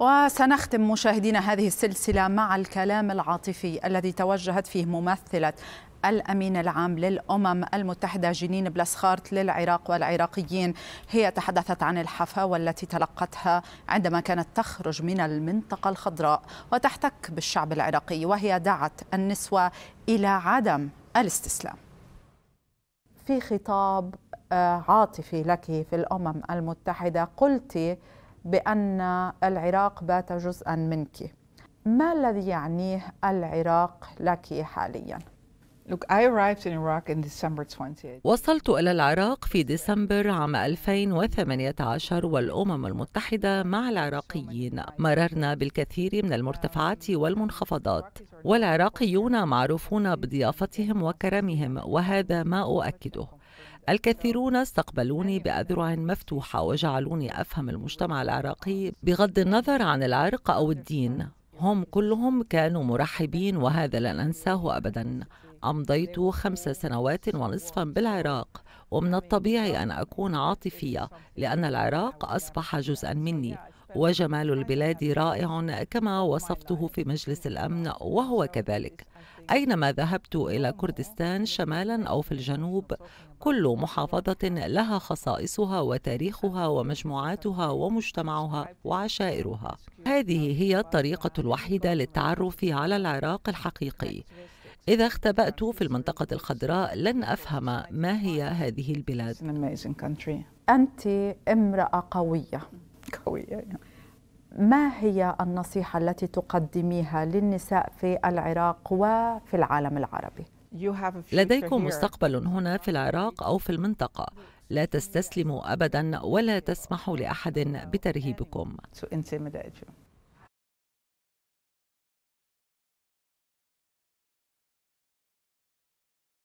وسنختم مشاهدينا هذه السلسلة مع الكلام العاطفي الذي توجهت فيه ممثلة الأمين العام للأمم المتحدة جنين بلاسخارت للعراق والعراقيين هي تحدثت عن الحفاوة التي تلقتها عندما كانت تخرج من المنطقة الخضراء وتحتك بالشعب العراقي وهي دعت النسوة إلى عدم الاستسلام في خطاب آه، عاطفي لك في الأمم المتحدة قلت بأن العراق بات جزءا منك ما الذي يعنيه العراق لك حاليا؟ وصلت إلى العراق في ديسمبر عام 2018 والأمم المتحدة مع العراقيين مررنا بالكثير من المرتفعات والمنخفضات والعراقيون معروفون بضيافتهم وكرمهم وهذا ما أؤكده الكثيرون استقبلوني بأذرع مفتوحة وجعلوني أفهم المجتمع العراقي بغض النظر عن العرق أو الدين هم كلهم كانوا مرحبين وهذا لا ننساه أبداً أمضيت خمس سنوات ونصفا بالعراق ومن الطبيعي أن أكون عاطفية لأن العراق أصبح جزءا مني وجمال البلاد رائع كما وصفته في مجلس الأمن وهو كذلك أينما ذهبت إلى كردستان شمالا أو في الجنوب كل محافظة لها خصائصها وتاريخها ومجموعاتها ومجتمعها وعشائرها هذه هي الطريقة الوحيدة للتعرف على العراق الحقيقي إذا اختبأت في المنطقة الخضراء لن أفهم ما هي هذه البلاد أنت امرأة قوية قوية يعني. ما هي النصيحة التي تقدميها للنساء في العراق وفي العالم العربي؟ لديكم مستقبل هنا في العراق أو في المنطقة لا تستسلموا أبدا ولا تسمحوا لأحد بترهيبكم